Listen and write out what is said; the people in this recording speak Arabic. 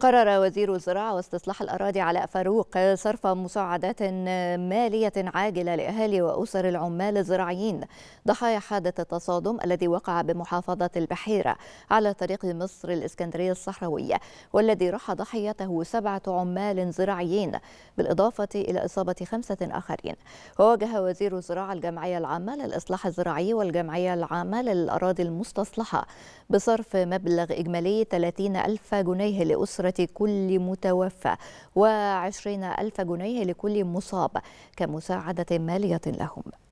قرر وزير الزراعة واستصلاح الأراضي علاء فاروق صرف مساعدات مالية عاجلة لأهالي وأسر العمال الزراعيين ضحايا حادث التصادم الذي وقع بمحافظة البحيرة على طريق مصر الإسكندرية الصحراوية والذي راح ضحيته سبعة عمال زراعيين بالإضافة إلى إصابة خمسة آخرين وواجه وزير الزراعة الجمعية العامة للإصلاح الزراعي والجمعية العامة للأراضي المستصلحة بصرف مبلغ إجمالي 30 ألف جنيه لأسرة بنصرة كل متوفى وعشرين ألف جنيه لكل مصاب كمساعدة مالية لهم